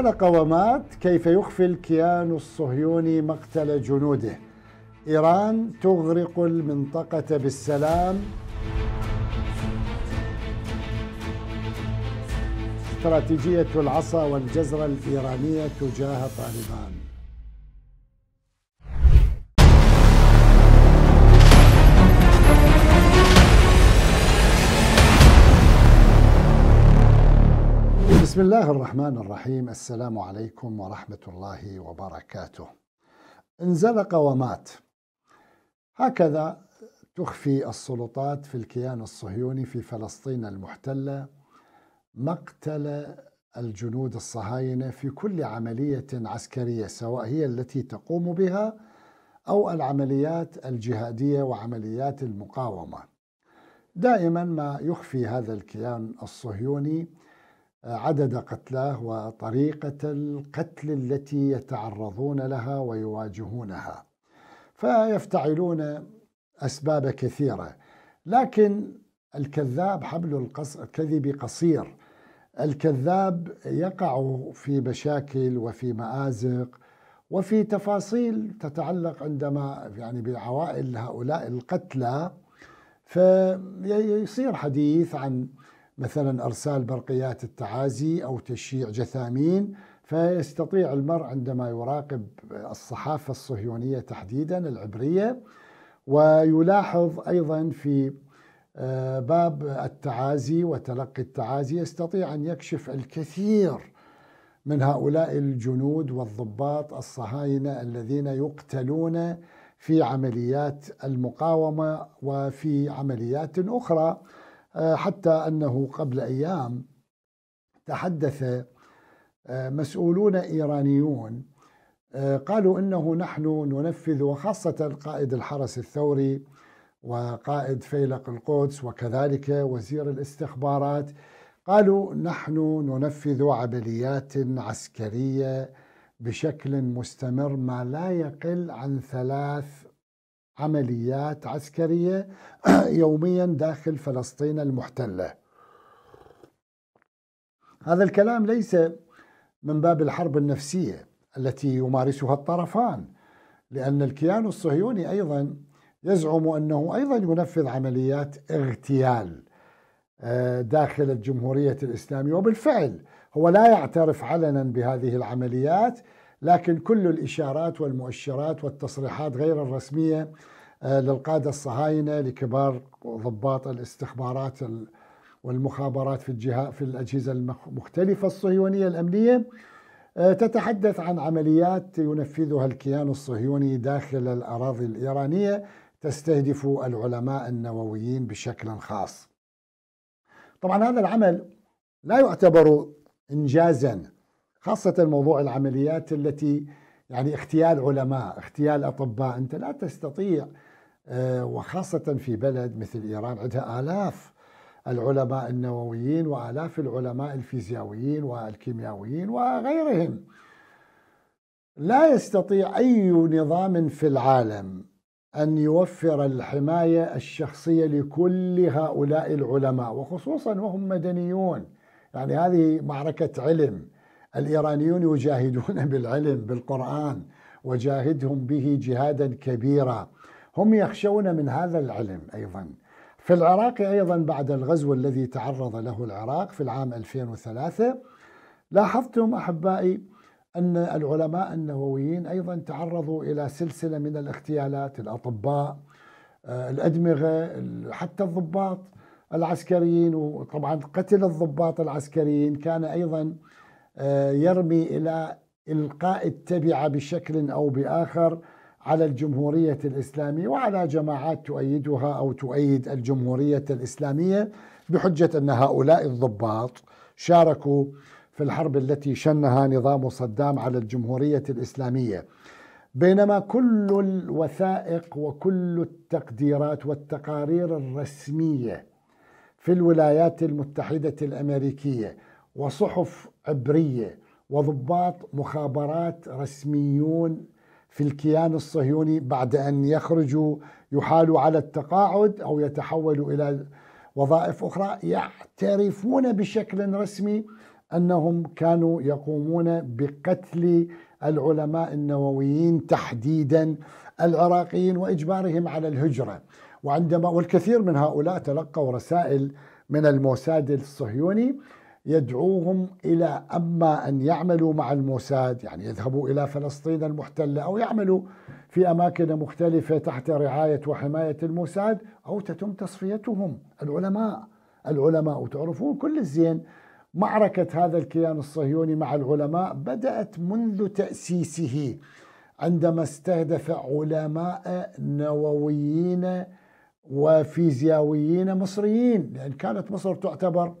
رجال قوامات كيف يخفي الكيان الصهيوني مقتل جنوده إيران تغرق المنطقة بالسلام استراتيجية العصا والجزر الإيرانية تجاه طالبان بسم الله الرحمن الرحيم السلام عليكم ورحمة الله وبركاته انزلق ومات هكذا تخفي السلطات في الكيان الصهيوني في فلسطين المحتلة مقتل الجنود الصهاينة في كل عملية عسكرية سواء هي التي تقوم بها أو العمليات الجهادية وعمليات المقاومة دائما ما يخفي هذا الكيان الصهيوني عدد قتلاه وطريقة القتل التي يتعرضون لها ويواجهونها فيفتعلون أسباب كثيرة لكن الكذاب حبل الكذب قصير الكذاب يقع في مشاكل وفي مآزق وفي تفاصيل تتعلق عندما يعني بعوائل هؤلاء القتلى فيصير حديث عن مثلا ارسال برقيات التعازي او تشييع جثامين فيستطيع المرء عندما يراقب الصحافه الصهيونيه تحديدا العبريه ويلاحظ ايضا في آه، باب التعازي وتلقي التعازي يستطيع ان يكشف الكثير من هؤلاء الجنود والضباط الصهاينه الذين يقتلون في عمليات المقاومه وفي عمليات اخرى آه، حتى أنه قبل أيام تحدث آه، مسؤولون إيرانيون آه، قالوا انه نحن ننفذ وخاصه قائد الحرس الثوري وقائد فيلق القدس وكذلك وزير الاستخبارات قالوا نحن ننفذ عمليات عسكريه بشكل مستمر ما لا يقل عن ثلاث عمليات عسكرية يوميا داخل فلسطين المحتلة هذا الكلام ليس من باب الحرب النفسية التي يمارسها الطرفان لأن الكيان الصهيوني أيضا يزعم أنه أيضا ينفذ عمليات اغتيال آه، داخل الجمهورية الإسلامية وبالفعل هو لا يعترف علنا بهذه العمليات لكن كل الإشارات والمؤشرات والتصريحات غير الرسمية آه، للقادة الصهاينة لكبار ضباط الاستخبارات والمخابرات في الجهة في الأجهزة المختلفة الصهيونية الأمنية آه، تتحدث عن عمليات ينفذها الكيان الصهيوني داخل الأراضي الإيرانية تستهدف العلماء النوويين بشكل خاص طبعا هذا العمل لا يعتبر إنجازا خاصة موضوع العمليات التي يعني اغتيال علماء اغتيال أطباء أنت لا تستطيع آه، وخاصة في بلد مثل إيران عندها آلاف العلماء النوويين وآلاف العلماء الفيزياويين والكيميائيين وغيرهم لا يستطيع أي نظام في العالم أن يوفر الحماية الشخصية لكل هؤلاء العلماء وخصوصا وهم مدنيون يعني هذه معركة علم الإيرانيون يجاهدون بالعلم بالقرآن وجاهدهم به جهادا كبيرا هم يخشون من هذا العلم أيضا في العراق أيضا بعد الغزو الذي تعرض له العراق في العام 2003 لاحظتم أحبائي أن العلماء النوويين أيضا تعرضوا إلى سلسلة من الاغتيالات الأطباء آه، الأدمغة حتى الضباط العسكريين وطبعا قتل الضباط العسكريين كان أيضا آه، يرمي الى القاء التبعه بشكل او باخر على الجمهوريه الاسلاميه وعلى جماعات تؤيدها او تؤيد الجمهوريه الاسلاميه بحجه ان هؤلاء الضباط شاركوا في الحرب التي شنها نظام صدام على الجمهوريه الاسلاميه بينما كل الوثائق وكل التقديرات والتقارير الرسميه في الولايات المتحده الامريكيه وصحف عبرية وضباط مخابرات رسميون في الكيان الصهيوني بعد أن يخرجوا يحالوا على التقاعد أو يتحولوا إلى وظائف أخرى يعترفون بشكل رسمي أنهم كانوا يقومون بقتل العلماء النوويين تحديدا العراقيين وإجبارهم على الهجرة وعندما والكثير من هؤلاء تلقوا رسائل من الموساد الصهيوني يدعوهم إلى أما أن يعملوا مع الموساد يعني يذهبوا إلى فلسطين المحتلة أو يعملوا في أماكن مختلفة تحت رعاية وحماية الموساد أو تتم تصفيتهم العلماء العلماء وتعرفون كل الزين معركة هذا الكيان الصهيوني مع العلماء بدأت منذ تأسيسه عندما استهدف علماء نوويين وفيزياويين مصريين لأن كانت مصر تعتبر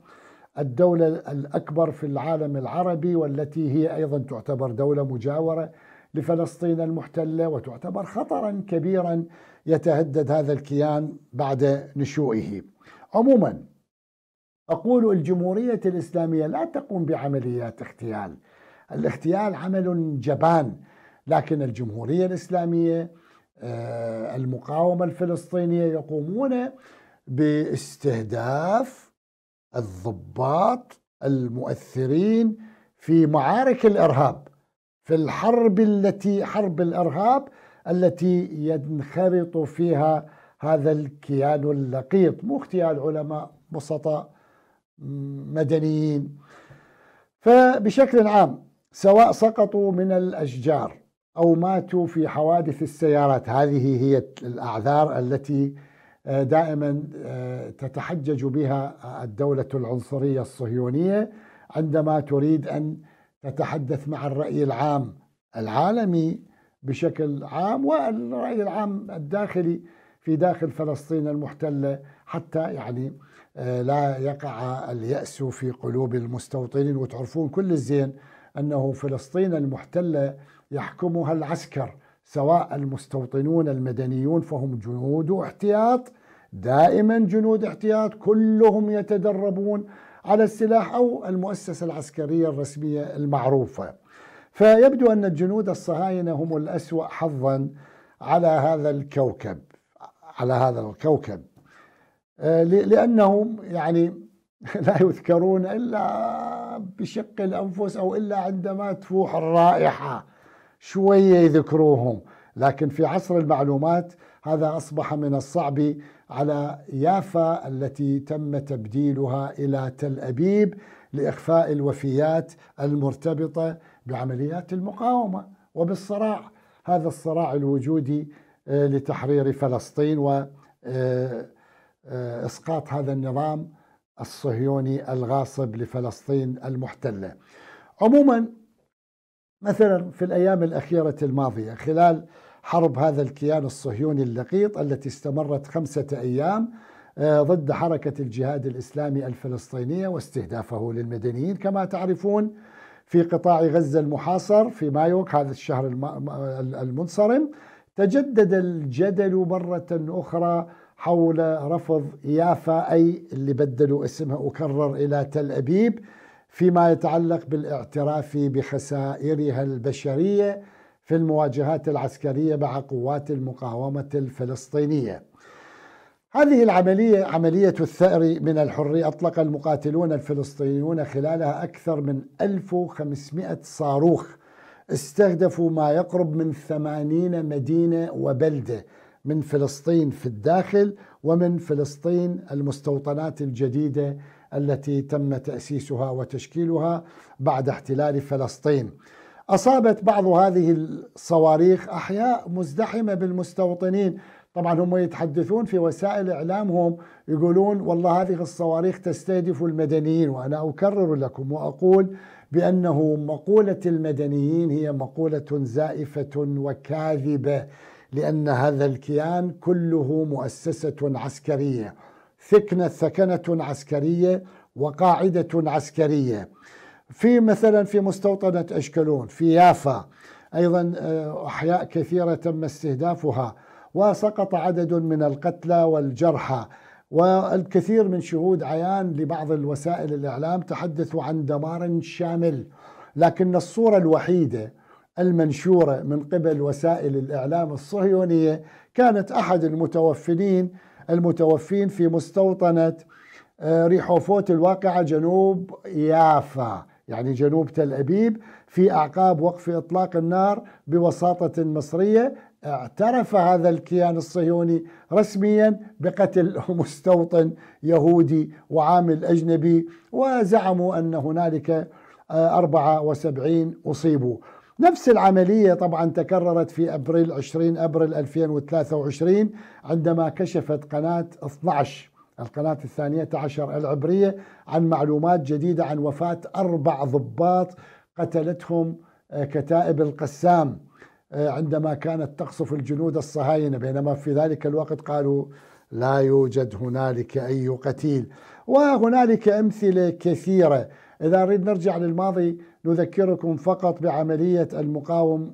الدولة الأكبر في العالم العربي والتي هي أيضا تعتبر دولة مجاورة لفلسطين المحتلة وتعتبر خطرا كبيرا يتهدد هذا الكيان بعد نشوئه عموما أقول الجمهورية الإسلامية لا تقوم بعمليات اغتيال الاغتيال عمل جبان لكن الجمهورية الإسلامية آه، المقاومة الفلسطينية يقومون باستهداف الضباط المؤثرين في معارك الارهاب في الحرب التي حرب الارهاب التي ينخرط فيها هذا الكيان اللقيط مو اغتيال علماء بسطاء مدنيين فبشكل عام سواء سقطوا من الاشجار او ماتوا في حوادث السيارات هذه هي الاعذار التي آه، دائما آه، تتحجج بها الدولة العنصرية الصهيونية عندما تريد أن تتحدث مع الرأي العام العالمي بشكل عام والرأي العام الداخلي في داخل فلسطين المحتلة حتى يعني آه، لا يقع اليأس في قلوب المستوطنين وتعرفون كل الزين أنه فلسطين المحتلة يحكمها العسكر سواء المستوطنون المدنيون فهم جنود احتياط دائما جنود احتياط كلهم يتدربون على السلاح او المؤسسه العسكريه الرسميه المعروفه. فيبدو ان الجنود الصهاينه هم الاسوا حظا على هذا الكوكب على هذا الكوكب آه، لانهم يعني لا يذكرون الا بشق الانفس او الا عندما تفوح الرائحه شوية يذكروهم لكن في عصر المعلومات هذا أصبح من الصعب على يافا التي تم تبديلها إلى تل أبيب لإخفاء الوفيات المرتبطة بعمليات المقاومة وبالصراع هذا الصراع الوجودي آه، لتحرير فلسطين وإسقاط آه، آه، هذا النظام الصهيوني الغاصب لفلسطين المحتلة عموما مثلا في الأيام الأخيرة الماضية خلال حرب هذا الكيان الصهيوني اللقيط التي استمرت خمسة أيام آه، ضد حركة الجهاد الإسلامي الفلسطينية واستهدافه للمدنيين كما تعرفون في قطاع غزة المحاصر في مايوك هذا الشهر المنصرم تجدد الجدل مرة أخرى حول رفض يافا أي اللي بدلوا اسمها وكرر إلى تل أبيب فيما يتعلق بالاعتراف بخسائرها البشريه في المواجهات العسكريه مع قوات المقاومه الفلسطينيه. هذه العمليه عمليه الثأر من الحريه اطلق المقاتلون الفلسطينيون خلالها اكثر من 1500 صاروخ استهدفوا ما يقرب من 80 مدينه وبلده من فلسطين في الداخل ومن فلسطين المستوطنات الجديده التي تم تأسيسها وتشكيلها بعد احتلال فلسطين أصابت بعض هذه الصواريخ أحياء مزدحمة بالمستوطنين طبعا هم يتحدثون في وسائل إعلامهم يقولون والله هذه الصواريخ تستهدف المدنيين وأنا أكرر لكم وأقول بأنه مقولة المدنيين هي مقولة زائفة وكاذبة لأن هذا الكيان كله مؤسسة عسكرية سكنة سكنة عسكرية وقاعدة عسكرية في مثلا في مستوطنة أشكلون في يافا أيضا آه، أحياء كثيرة تم استهدافها وسقط عدد من القتلى والجرحى والكثير من شهود عيان لبعض الوسائل الإعلام تحدثوا عن دمار شامل لكن الصورة الوحيدة المنشورة من قبل وسائل الإعلام الصهيونية كانت أحد المتوفنين المتوفين في مستوطنة آه، ريحوفوت الواقعة جنوب يافا يعني جنوب تل أبيب في أعقاب وقف إطلاق النار بوساطة مصرية اعترف هذا الكيان الصهيوني رسميا بقتل مستوطن يهودي وعامل أجنبي وزعموا أن هنالك 74 آه، أصيبوا نفس العملية طبعا تكررت في أبريل 20 أبريل 2023 عندما كشفت قناة 12 القناة الثانية عشر العبرية عن معلومات جديدة عن وفاة أربع ضباط قتلتهم آه، كتائب القسام آه، عندما كانت تقصف الجنود الصهاينة بينما في ذلك الوقت قالوا لا يوجد هنالك أي قتيل وهنالك أمثلة كثيرة إذا نريد نرجع للماضي نذكركم فقط بعملية المقاوم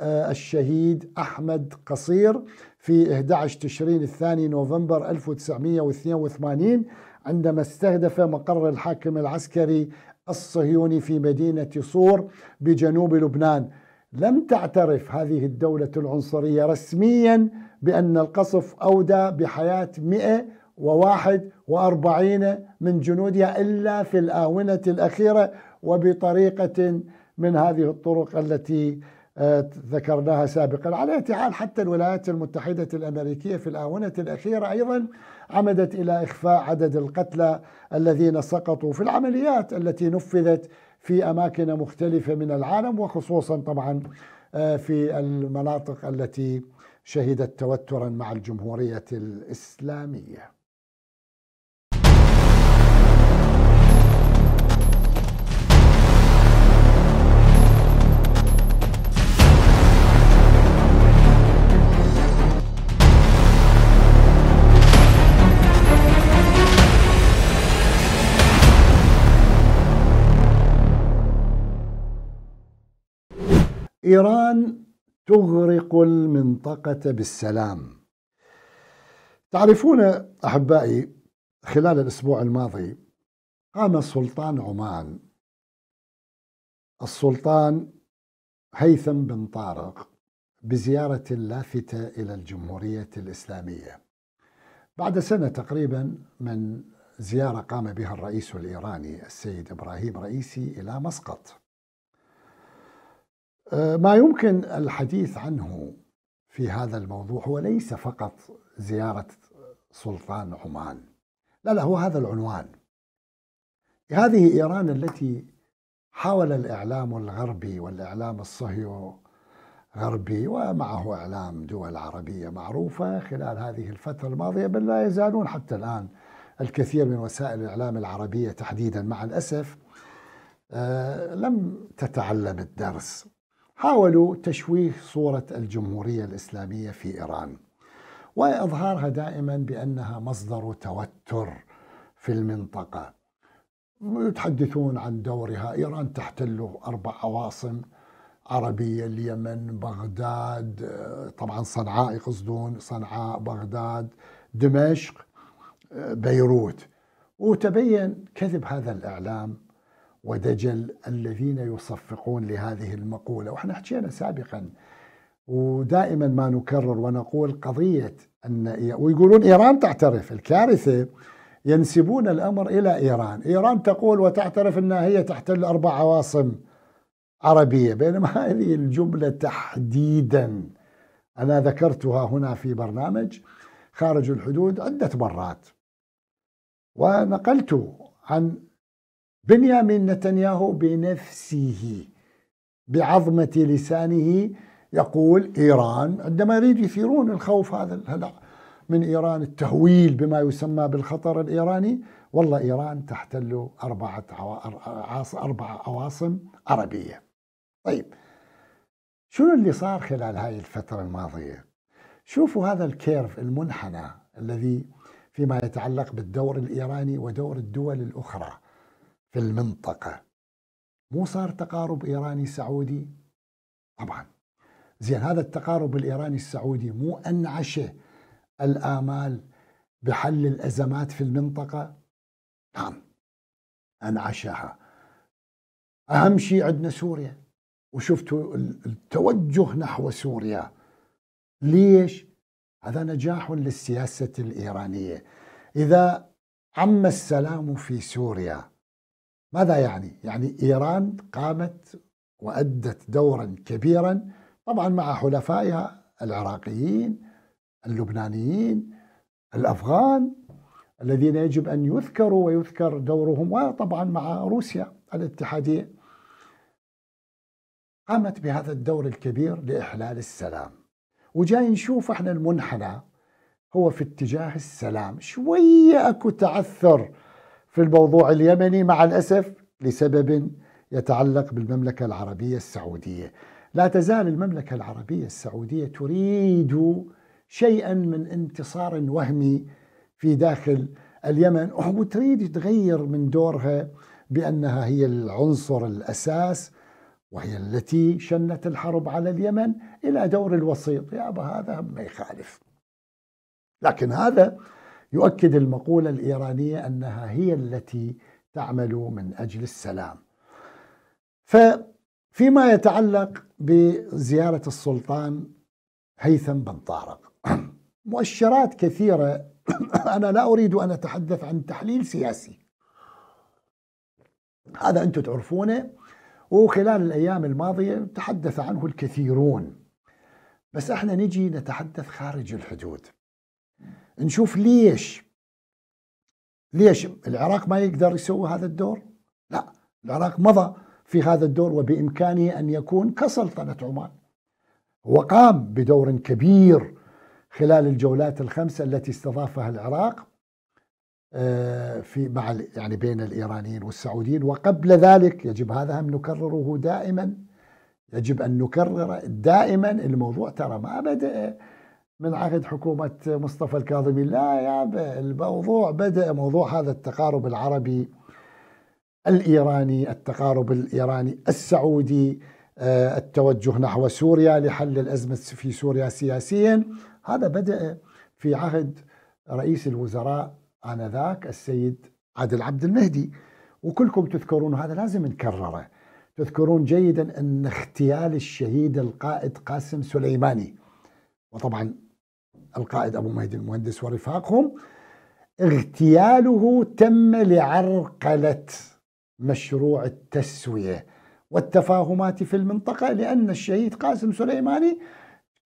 آه، الشهيد أحمد قصير في 11 تشرين الثاني نوفمبر 1982 عندما استهدف مقر الحاكم العسكري الصهيوني في مدينة صور بجنوب لبنان لم تعترف هذه الدولة العنصرية رسميا بأن القصف أودى بحياة 141 من جنودها إلا في الآونة الأخيرة وبطريقة من هذه الطرق التي آه، ذكرناها سابقا على أي حال حتى الولايات المتحدة الأمريكية في الآونة الأخيرة أيضا عمدت إلى إخفاء عدد القتلى الذين سقطوا في العمليات التي نفذت في أماكن مختلفة من العالم وخصوصا طبعا آه، في المناطق التي شهدت توترا مع الجمهورية الإسلامية إيران تغرق المنطقة بالسلام تعرفون أحبائي خلال الأسبوع الماضي قام سلطان عمان السلطان هيثم بن طارق بزيارة لافتة إلى الجمهورية الإسلامية بعد سنة تقريبا من زيارة قام بها الرئيس الإيراني السيد إبراهيم رئيسي إلى مسقط آه، ما يمكن الحديث عنه في هذا الموضوع هو ليس فقط زيارة سلطان عمان لا لا هو هذا العنوان هذه إيران التي حاول الإعلام الغربي والإعلام الصهيوني غربي ومعه إعلام دول عربية معروفة خلال هذه الفترة الماضية بل لا يزالون حتى الآن الكثير من وسائل الإعلام العربية تحديدا مع الأسف آه، لم تتعلم الدرس حاولوا تشويه صورة الجمهورية الإسلامية في إيران وإظهارها دائما بأنها مصدر توتر في المنطقة يتحدثون عن دورها إيران تحتل أربع عواصم عربية اليمن بغداد طبعا صنعاء يقصدون صنعاء بغداد دمشق بيروت وتبين كذب هذا الإعلام ودجل الذين يصفقون لهذه المقولة وإحنا حكينا سابقا ودائما ما نكرر ونقول قضية أن ويقولون إيران تعترف الكارثة ينسبون الأمر إلى إيران إيران تقول وتعترف أنها هي تحتل أربع عواصم عربية بينما هذه الجملة تحديدا أنا ذكرتها هنا في برنامج خارج الحدود عدة مرات ونقلت عن بنيامين نتنياهو بنفسه بعظمة لسانه يقول إيران عندما يريد يثيرون الخوف هذا من إيران التهويل بما يسمى بالخطر الإيراني والله إيران تحتل أربعة أربع عواصم عربية طيب شنو اللي صار خلال هاي الفترة الماضية شوفوا هذا الكيرف المنحنى الذي فيما يتعلق بالدور الإيراني ودور الدول الأخرى في المنطقة مو صار تقارب إيراني سعودي طبعا زين هذا التقارب الإيراني السعودي مو أنعش الآمال بحل الأزمات في المنطقة نعم أنعشها أهم شيء عندنا سوريا وشفتوا التوجه نحو سوريا ليش؟ هذا نجاح للسياسة الإيرانية إذا عم السلام في سوريا ماذا يعني؟ يعني إيران قامت وأدت دورا كبيرا طبعا مع حلفائها العراقيين اللبنانيين الأفغان الذين يجب أن يذكروا ويذكر دورهم وطبعا مع روسيا الاتحادية قامت بهذا الدور الكبير لإحلال السلام وجاي نشوف احنا المنحنى هو في اتجاه السلام شوية أكو تعثر في الموضوع اليمني مع الأسف لسبب يتعلق بالمملكة العربية السعودية لا تزال المملكة العربية السعودية تريد شيئا من انتصار وهمي في داخل اليمن وتريد تغير من دورها بأنها هي العنصر الأساس وهي التي شنت الحرب على اليمن إلى دور الوسيط يا أبا هذا ما يخالف لكن هذا يؤكد المقولة الإيرانية أنها هي التي تعمل من أجل السلام ففيما يتعلق بزيارة السلطان هيثم بن طارق مؤشرات كثيرة أنا لا أريد أن أتحدث عن تحليل سياسي هذا أنتم تعرفونه وخلال الأيام الماضية تحدث عنه الكثيرون بس احنا نجي نتحدث خارج الحدود نشوف ليش ليش العراق ما يقدر يسوي هذا الدور لا العراق مضى في هذا الدور وبإمكانه أن يكون كسلطنة عمان وقام بدور كبير خلال الجولات الخمسة التي استضافها العراق آه، في مع يعني بين الايرانيين والسعوديين وقبل ذلك يجب هذا هم نكرره دائما يجب ان نكرر دائما الموضوع ترى ما بدا من عهد حكومة مصطفى الكاظمي لا يا الموضوع بدأ موضوع هذا التقارب العربي الإيراني التقارب الإيراني السعودي آه، التوجه نحو سوريا لحل الأزمة في سوريا سياسيا هذا بدأ في عهد رئيس الوزراء آنذاك السيد عادل عبد المهدي وكلكم تذكرون هذا لازم نكرره تذكرون جيدا أن اغتيال الشهيد القائد قاسم سليماني وطبعا القائد أبو مهدي المهندس ورفاقهم اغتياله تم لعرقلة مشروع التسوية والتفاهمات في المنطقة لأن الشهيد قاسم سليماني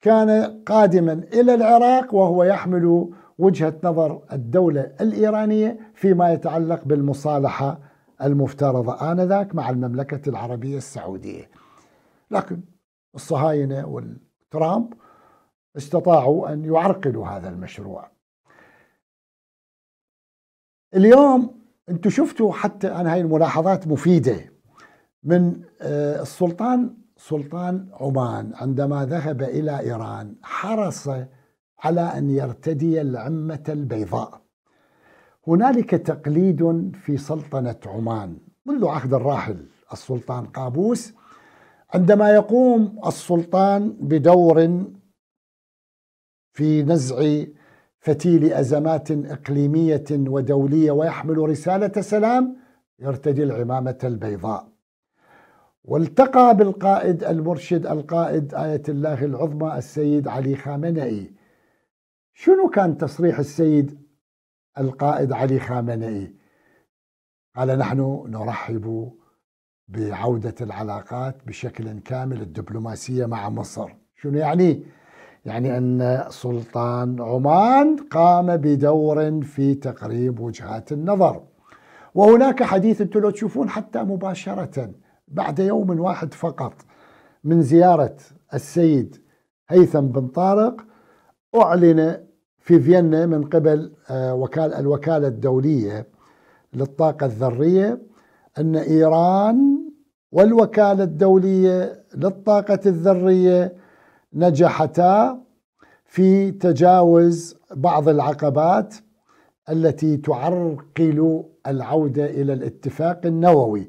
كان قادما إلى العراق وهو يحمل وجهة نظر الدولة الإيرانية فيما يتعلق بالمصالحة المفترضة آنذاك مع المملكة العربية السعودية لكن الصهاينة والترامب استطاعوا أن يعرقلوا هذا المشروع اليوم انتم شفتوا حتى أنا هاي الملاحظات مفيدة من آه، السلطان سلطان عمان عندما ذهب إلى إيران حرص على أن يرتدي العمة البيضاء هنالك تقليد في سلطنة عمان منذ عهد الراحل السلطان قابوس عندما يقوم السلطان بدور في نزع فتيل ازمات اقليميه ودوليه ويحمل رساله سلام يرتدي العمامه البيضاء. والتقى بالقائد المرشد القائد آية الله العظمى السيد علي خامنئي شنو كان تصريح السيد القائد علي خامنئي قال نحن نرحب بعودة العلاقات بشكل كامل الدبلوماسية مع مصر شنو يعني يعني أن سلطان عمان قام بدور في تقريب وجهات النظر وهناك حديث أنتم لو تشوفون حتى مباشرة بعد يوم واحد فقط من زيارة السيد هيثم بن طارق أعلن في فيينا من قبل آه، وكالة الوكالة الدولية للطاقة الذرية أن إيران والوكالة الدولية للطاقة الذرية نجحتا في تجاوز بعض العقبات التي تعرقل العوده الى الاتفاق النووي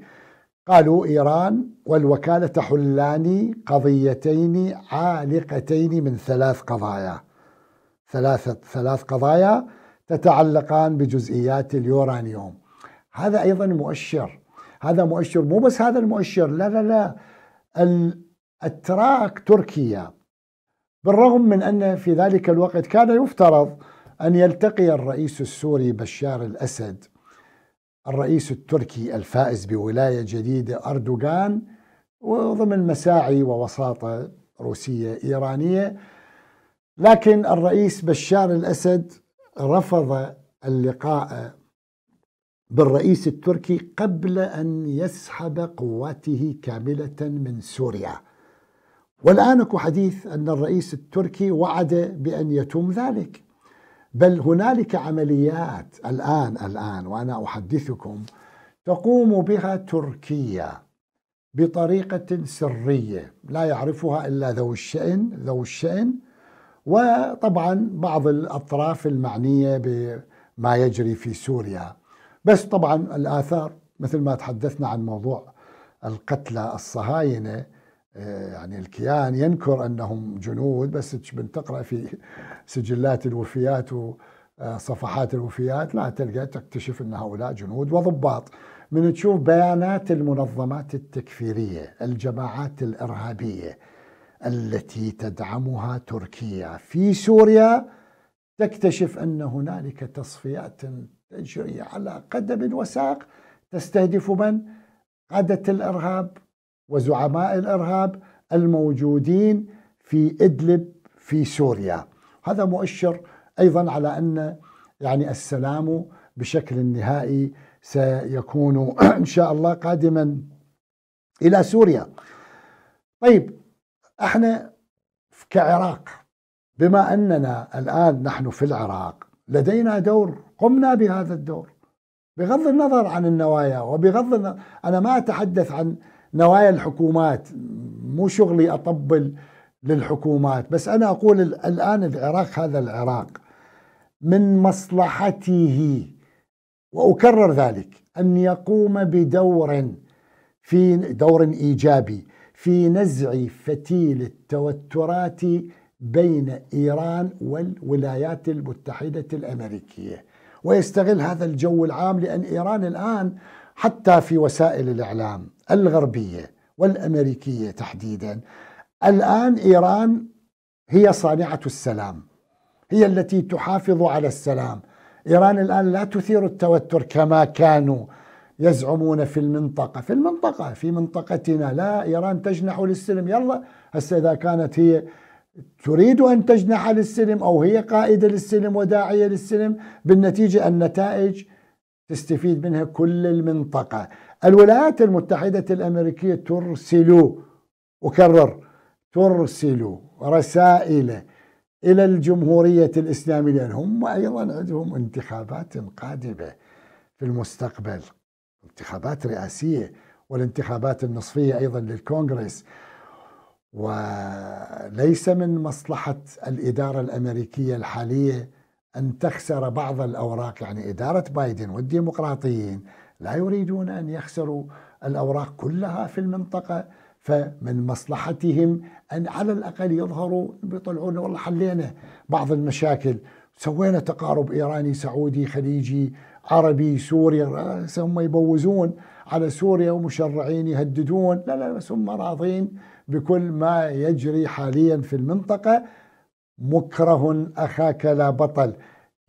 قالوا ايران والوكاله تحلان قضيتين عالقتين من ثلاث قضايا ثلاثه ثلاث قضايا تتعلقان بجزئيات اليورانيوم هذا ايضا مؤشر هذا مؤشر مو بس هذا المؤشر لا لا لا الاتراك تركيا بالرغم من أن في ذلك الوقت كان يفترض أن يلتقي الرئيس السوري بشار الأسد الرئيس التركي الفائز بولاية جديدة أردوغان وضمن مساعي ووساطة روسية إيرانية لكن الرئيس بشار الأسد رفض اللقاء بالرئيس التركي قبل أن يسحب قواته كاملة من سوريا أكو حديث أن الرئيس التركي وعد بأن يتم ذلك بل هنالك عمليات الآن الآن وأنا أحدثكم تقوم بها تركيا بطريقة سرية لا يعرفها إلا ذو الشأن ذو الشأن وطبعا بعض الأطراف المعنية بما يجري في سوريا بس طبعا الآثار مثل ما تحدثنا عن موضوع القتلى الصهاينة آه، يعني الكيان ينكر انهم جنود بس بنتقرا في سجلات الوفيات وصفحات آه، الوفيات لا تلقى تكتشف ان هؤلاء جنود وضباط من تشوف بيانات المنظمات التكفيريه الجماعات الارهابيه التي تدعمها تركيا في سوريا تكتشف ان هنالك تصفيات تجري على قدم وساق تستهدف من؟ قاده الارهاب وزعماء الارهاب الموجودين في ادلب في سوريا هذا مؤشر ايضا على ان يعني السلام بشكل نهائي سيكون ان شاء الله قادما الى سوريا. طيب احنا كعراق بما اننا الان نحن في العراق لدينا دور قمنا بهذا الدور بغض النظر عن النوايا وبغض النظر انا ما اتحدث عن نوايا الحكومات مو شغلي أطبل للحكومات بس أنا أقول الآن العراق هذا العراق من مصلحته وأكرر ذلك أن يقوم بدور في دور إيجابي في نزع فتيل التوترات بين إيران والولايات المتحدة الأمريكية ويستغل هذا الجو العام لأن إيران الآن حتى في وسائل الاعلام الغربيه والامريكيه تحديدا الان ايران هي صانعه السلام هي التي تحافظ على السلام ايران الان لا تثير التوتر كما كانوا يزعمون في المنطقه في المنطقه في منطقتنا لا ايران تجنح للسلم يلا هسه اذا كانت هي تريد ان تجنح للسلم او هي قائده للسلم وداعيه للسلم بالنتيجه النتائج تستفيد منها كل المنطقة الولايات المتحدة الأمريكية ترسل أكرر ترسل رسائل إلى الجمهورية الإسلامية لأن هم أيضا عندهم انتخابات قادمة في المستقبل انتخابات رئاسية والانتخابات النصفية أيضا للكونغرس وليس من مصلحة الإدارة الأمريكية الحالية أن تخسر بعض الأوراق يعني إدارة بايدن والديمقراطيين لا يريدون أن يخسروا الأوراق كلها في المنطقة فمن مصلحتهم أن على الأقل يظهروا بيطلعون والله حلينا بعض المشاكل سوينا تقارب إيراني سعودي خليجي عربي سوري هم يبوزون على سوريا ومشرعين يهددون لا لا بس هم راضين بكل ما يجري حاليا في المنطقة مكره اخاك لا بطل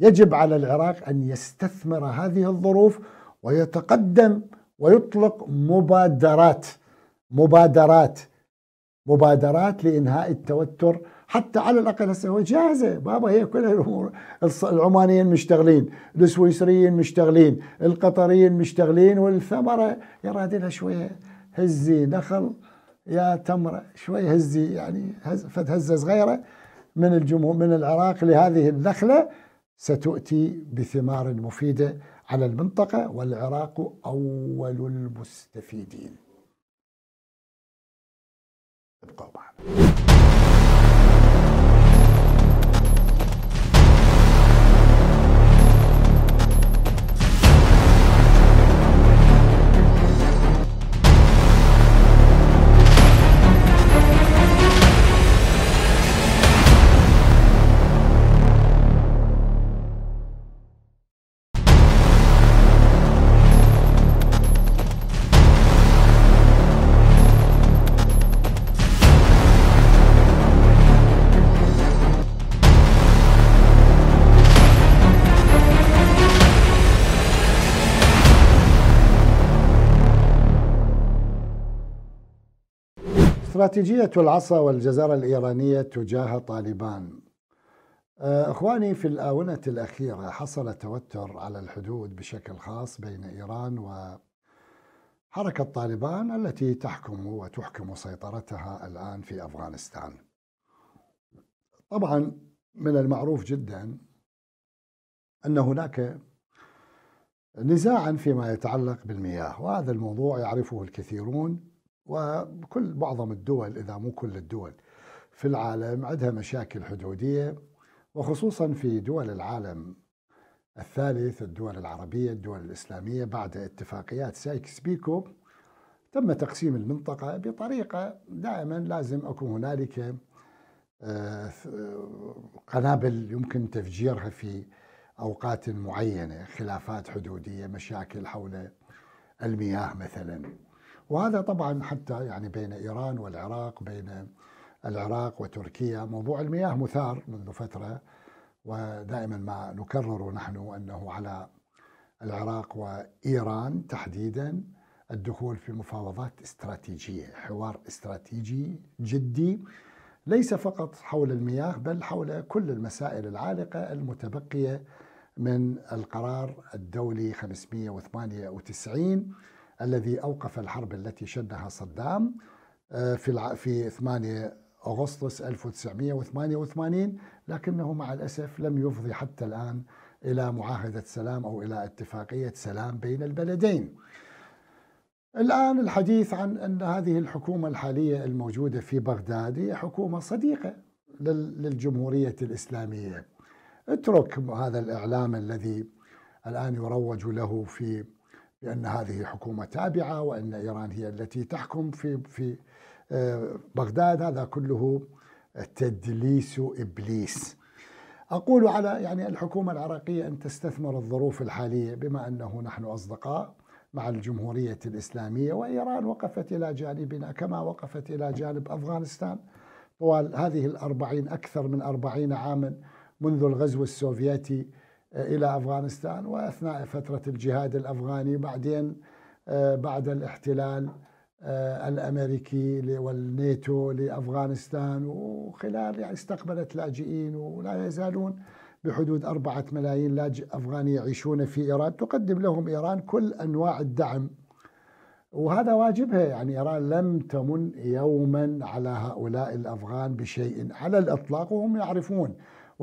يجب على العراق ان يستثمر هذه الظروف ويتقدم ويطلق مبادرات مبادرات مبادرات لانهاء التوتر حتى على الاقل هسه هو جاهزه بابا هي كل الامور العمانيين مشتغلين، السويسريين مشتغلين، القطريين مشتغلين والثمره يراد لها شويه هزي نخل يا تمره شوي هزي يعني هز فد هزه صغيره من الجمهور من العراق لهذه النخلة ستؤتي بثمار مفيدة على المنطقة والعراق أول المستفيدين ابقوا معنا استراتيجية العصا والجزارة الإيرانية تجاه طالبان آه، إخواني في الآونة الأخيرة حصل توتر على الحدود بشكل خاص بين إيران وحركة طالبان التي تحكم وتحكم سيطرتها الآن في أفغانستان طبعا من المعروف جدا أن هناك نزاعا فيما يتعلق بالمياه وهذا الموضوع يعرفه الكثيرون وكل معظم الدول إذا مو كل الدول في العالم عندها مشاكل حدودية وخصوصا في دول العالم الثالث الدول العربية الدول الإسلامية بعد اتفاقيات سايكس بيكو تم تقسيم المنطقة بطريقة دائما لازم أكون هنالك آه، قنابل يمكن تفجيرها في أوقات معينة خلافات حدودية مشاكل حول المياه مثلاً وهذا طبعا حتى يعني بين إيران والعراق بين العراق وتركيا موضوع المياه مثار منذ فترة ودائما ما نكرر نحن أنه على العراق وإيران تحديدا الدخول في مفاوضات استراتيجية حوار استراتيجي جدي ليس فقط حول المياه بل حول كل المسائل العالقة المتبقية من القرار الدولي 598 الذي أوقف الحرب التي شنها صدام آه، في في 8 أغسطس 1988 لكنه مع الأسف لم يفضي حتى الآن إلى معاهدة سلام أو إلى اتفاقية سلام بين البلدين الآن الحديث عن أن هذه الحكومة الحالية الموجودة في بغداد هي حكومة صديقة للجمهورية الإسلامية اترك هذا الإعلام الذي الآن يروج له في بأن هذه حكومة تابعة وأن إيران هي التي تحكم في في آه، بغداد هذا كله تدليس إبليس أقول على يعني الحكومة العراقية أن تستثمر الظروف الحالية بما أنه نحن أصدقاء مع الجمهورية الإسلامية وإيران وقفت إلى جانبنا كما وقفت إلى جانب أفغانستان طوال هذه الأربعين أكثر من أربعين عاما منذ الغزو السوفيتي إلى أفغانستان وأثناء فترة الجهاد الأفغاني بعدين آه، بعد الاحتلال آه، الامريكي والنيتو لافغانستان وخلال يعني استقبلت لاجئين ولا يزالون بحدود أربعة ملايين لاجئ أفغاني يعيشون في إيران تقدم لهم إيران كل أنواع الدعم وهذا واجبها يعني إيران لم تمن يوما على هؤلاء الأفغان بشيء على الإطلاق وهم يعرفون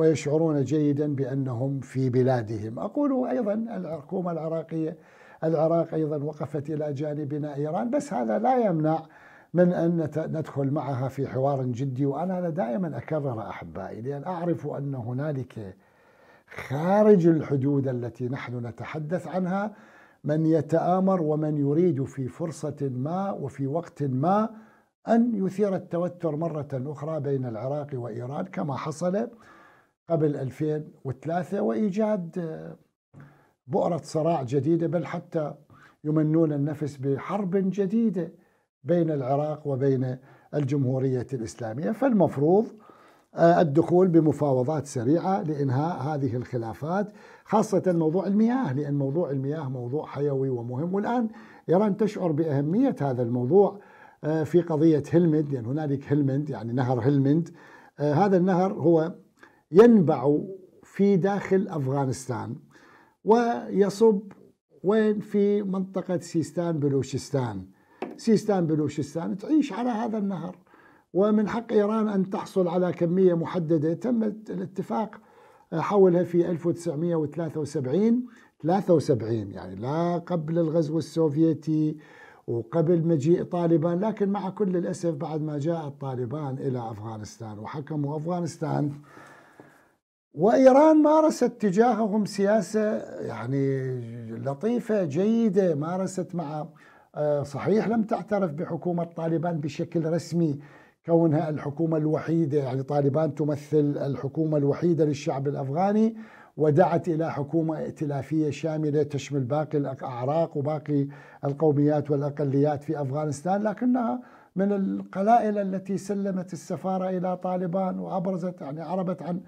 ويشعرون جيدا بأنهم في بلادهم أقول أيضا الحكومة العراقية العراق أيضا وقفت إلى جانبنا إيران بس هذا لا يمنع من أن ندخل معها في حوار جدي وأنا دائما أكرر أحبائي لأن أعرف أن هنالك خارج الحدود التي نحن نتحدث عنها من يتآمر ومن يريد في فرصة ما وفي وقت ما أن يثير التوتر مرة أخرى بين العراق وإيران كما حصل قبل 2003 وإيجاد آه، بؤرة صراع جديدة بل حتى يمنون النفس بحرب جديدة بين العراق وبين الجمهورية الإسلامية فالمفروض آه، الدخول بمفاوضات سريعة لإنهاء هذه الخلافات خاصة موضوع المياه لأن موضوع المياه موضوع حيوي ومهم والآن إيران تشعر بأهمية هذا الموضوع آه، في قضية هلمند لأن يعني هنالك هلمند يعني نهر هلمند هذا النهر هو ينبع في داخل أفغانستان ويصب وين في منطقة سيستان بلوشستان سيستان بلوشستان تعيش على هذا النهر ومن حق إيران أن تحصل على كمية محددة تم الاتفاق آه، حولها في 1973 73 يعني لا قبل الغزو السوفيتي وقبل مجيء طالبان لكن مع كل الأسف بعد ما جاءت طالبان إلى أفغانستان وحكموا أفغانستان وإيران مارست تجاههم سياسة يعني لطيفة جيدة مارست مع آه، صحيح لم تعترف بحكومة طالبان بشكل رسمي كونها الحكومة الوحيدة يعني طالبان تمثل الحكومة الوحيدة للشعب الأفغاني ودعت إلى حكومة ائتلافية شاملة تشمل باقي الأعراق وباقي القوميات والأقليات في أفغانستان لكنها من القلائل التي سلمت السفارة إلى طالبان وأبرزت يعني عربت عن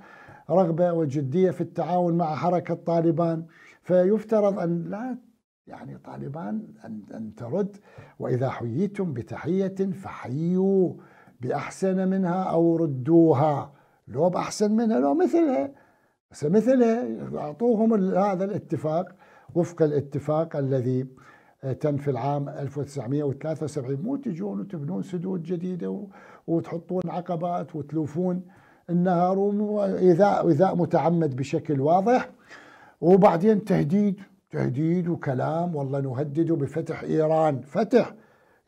رغبة وجدية في التعاون مع حركة طالبان فيفترض أن لا يعني طالبان أن, أن ترد وإذا حييتم بتحية فحيوا بأحسن منها أو ردوها لو بأحسن منها لو مثلها بس مثلها أعطوهم هذا الاتفاق وفق الاتفاق الذي آه، تم في العام 1973 مو تجون وتبنون سدود جديدة وتحطون عقبات وتلوفون النهار وإيذاء إيذاء متعمد بشكل واضح وبعدين تهديد تهديد وكلام والله نهدده بفتح إيران فتح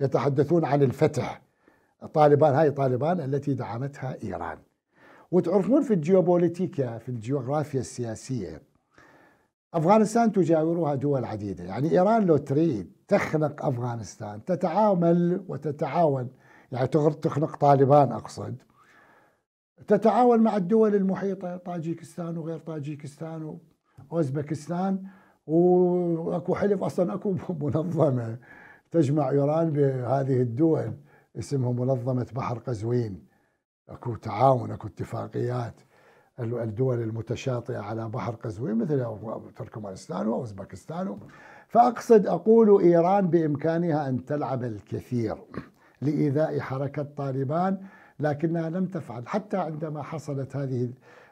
يتحدثون عن الفتح طالبان هاي طالبان التي دعمتها إيران وتعرفون في الجيوبوليتيكا في الجغرافيا السياسية أفغانستان تجاورها دول عديدة يعني إيران لو تريد تخنق أفغانستان تتعامل وتتعاون يعني تخنق طالبان أقصد تتعاون مع الدول المحيطة طاجيكستان وغير طاجيكستان وأوزبكستان وأكو حلف أصلا أكو منظمة تجمع إيران بهذه الدول اسمها منظمة بحر قزوين أكو تعاون أكو اتفاقيات الدول المتشاطئة على بحر قزوين مثل تركمانستان وأوزبكستان فأقصد أقول إيران بإمكانها أن تلعب الكثير لإيذاء حركة طالبان لكنها لم تفعل حتى عندما حصلت هذه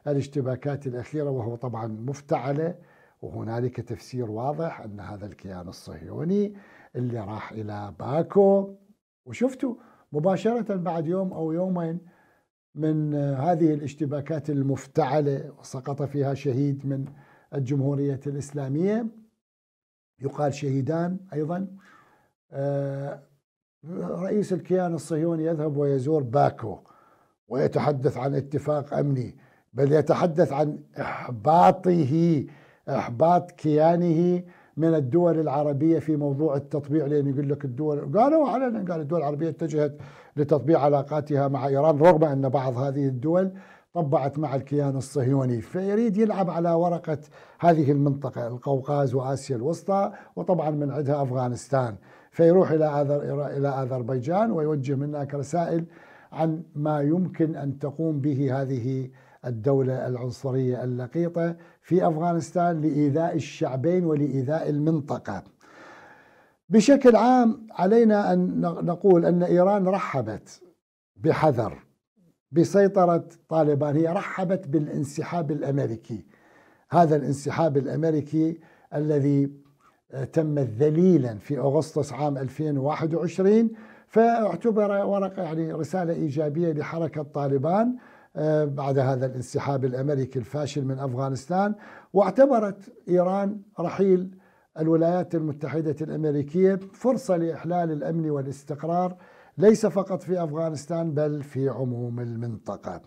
الاشتباكات الأخيرة وهو طبعا مفتعلة وهنالك تفسير واضح أن هذا الكيان الصهيوني اللي راح إلى باكو وشفتوا مباشرة بعد يوم أو يومين من هذه الاشتباكات المفتعلة وسقط فيها شهيد من الجمهورية الإسلامية يقال شهيدان أيضا آه، رئيس الكيان الصهيوني يذهب ويزور باكو ويتحدث عن اتفاق امني بل يتحدث عن احباطه احباط كيانه من الدول العربيه في موضوع التطبيع لان يقول لك الدول قالوا علنا قال الدول العربيه اتجهت لتطبيع علاقاتها مع ايران رغم ان بعض هذه الدول طبعت مع الكيان الصهيوني فيريد يلعب على ورقه هذه المنطقه القوقاز واسيا الوسطى وطبعا من عندها افغانستان فيروح إلى إلى أذربيجان ويوجه من هناك رسائل عن ما يمكن أن تقوم به هذه الدولة العنصرية اللقيطة في أفغانستان لإيذاء الشعبين ولإيذاء المنطقة بشكل عام علينا أن نقول أن إيران رحبت بحذر بسيطرة طالبان هي رحبت بالانسحاب الأمريكي هذا الانسحاب الأمريكي الذي تمت ذليلا في أغسطس عام 2021 فاعتبر ورقة يعني رسالة إيجابية لحركة طالبان آه، بعد هذا الانسحاب الأمريكي الفاشل من أفغانستان واعتبرت إيران رحيل الولايات المتحدة الأمريكية فرصة لإحلال الأمن والاستقرار ليس فقط في أفغانستان بل في عموم المنطقة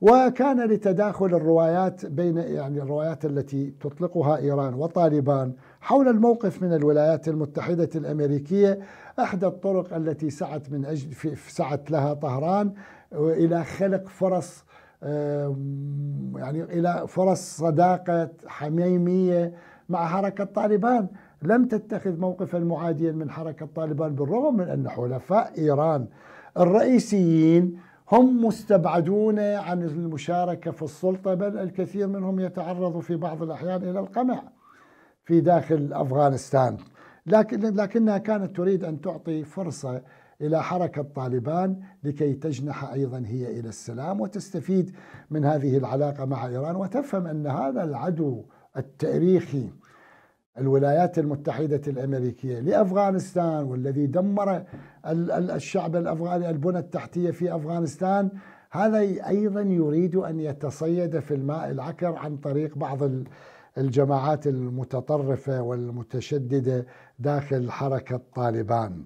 وكان لتداخل الروايات بين يعني الروايات التي تطلقها إيران وطالبان حول الموقف من الولايات المتحدة الأمريكية إحدى الطرق التي سعت من أجل في سعت لها طهران إلى خلق فرص يعني إلى فرص صداقة حميمية مع حركة طالبان لم تتخذ موقفا معاديا من حركة طالبان بالرغم من أن حلفاء إيران الرئيسيين هم مستبعدون عن المشاركة في السلطة بل الكثير منهم يتعرض في بعض الأحيان إلى القمع في داخل افغانستان لكن لكنها كانت تريد ان تعطي فرصه الى حركه طالبان لكي تجنح ايضا هي الى السلام وتستفيد من هذه العلاقه مع ايران وتفهم ان هذا العدو التاريخي الولايات المتحدة الأمريكية لأفغانستان والذي دمر الشعب الأفغاني البنى التحتية في أفغانستان هذا أيضا يريد أن يتصيد في الماء العكر عن طريق بعض الجماعات المتطرفة والمتشددة داخل حركة طالبان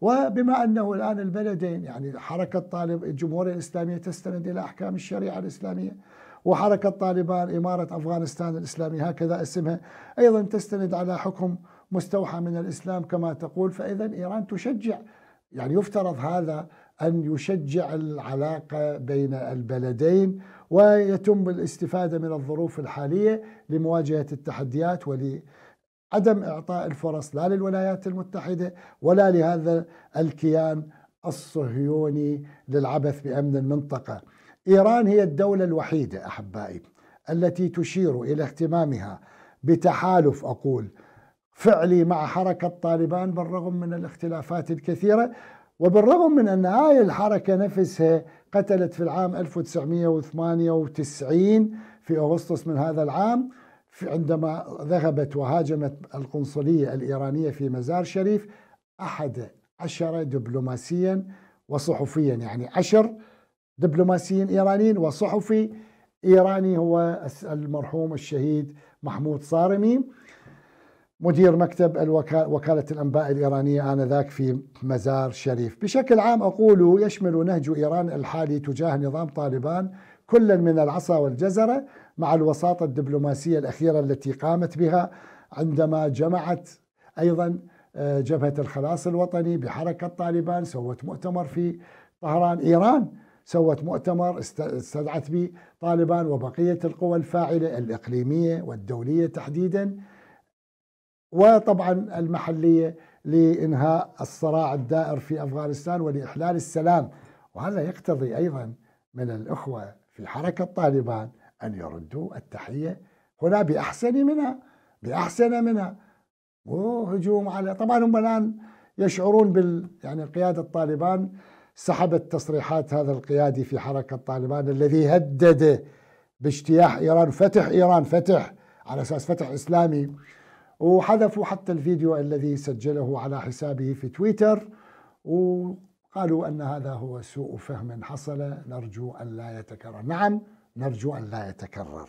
وبما أنه الآن البلدين يعني حركة طالب الجمهورية الإسلامية تستند إلى أحكام الشريعة الإسلامية وحركة طالبان إمارة أفغانستان الإسلامية هكذا اسمها أيضا تستند على حكم مستوحى من الإسلام كما تقول فإذا إيران تشجع يعني يفترض هذا أن يشجع العلاقة بين البلدين ويتم الاستفادة من الظروف الحالية لمواجهة التحديات ولعدم إعطاء الفرص لا للولايات المتحدة ولا لهذا الكيان الصهيوني للعبث بأمن المنطقة إيران هي الدولة الوحيدة أحبائي التي تشير إلى اهتمامها بتحالف أقول فعلي مع حركة طالبان بالرغم من الاختلافات الكثيرة وبالرغم من أن هاي الحركة نفسها قتلت في العام 1998 في أغسطس من هذا العام عندما ذهبت وهاجمت القنصلية الإيرانية في مزار شريف أحد عشر دبلوماسيا وصحفيا يعني عشر دبلوماسيين إيرانيين وصحفي إيراني هو المرحوم الشهيد محمود صارمي مدير مكتب الوكالة وكالة الأنباء الإيرانية آنذاك في مزار شريف بشكل عام أقول يشمل نهج إيران الحالي تجاه نظام طالبان كل من العصا والجزرة مع الوساطة الدبلوماسية الأخيرة التي قامت بها عندما جمعت أيضا آه، جبهة الخلاص الوطني بحركة طالبان سوت مؤتمر في طهران إيران سوت مؤتمر استدعت به طالبان وبقية القوى الفاعلة الإقليمية والدولية تحديدا وطبعا المحلية لإنهاء الصراع الدائر في أفغانستان ولإحلال السلام وهذا يقتضي أيضا من الأخوة في حركة طالبان أن يردوا التحية هنا بأحسن منها بأحسن منها وهجوم على طبعا هم الآن يشعرون بال يعني قيادة طالبان سحبت تصريحات هذا القيادي في حركة طالبان الذي هدد باجتياح إيران فتح إيران فتح على أساس فتح إسلامي وحذفوا حتى الفيديو الذي سجله على حسابه في تويتر وقالوا أن هذا هو سوء فهم حصل نرجو أن لا يتكرر نعم نرجو أن لا يتكرر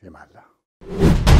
في الله